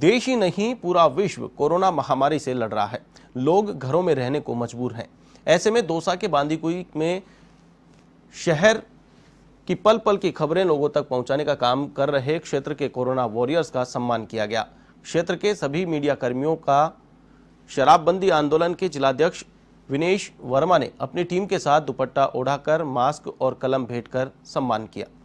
देश ही नहीं पूरा विश्व कोरोना महामारी से लड़ रहा है लोग घरों में रहने को मजबूर हैं ऐसे में दोसा के बांदीकुई में शहर की पल पल की खबरें लोगों तक पहुंचाने का काम कर रहे क्षेत्र के कोरोना वॉरियर्स का सम्मान किया गया क्षेत्र के सभी मीडिया कर्मियों का शराबबंदी आंदोलन के जिलाध्यक्ष विनेश वर्मा ने अपनी टीम के साथ दुपट्टा ओढ़ाकर मास्क और कलम भेंट कर सम्मान किया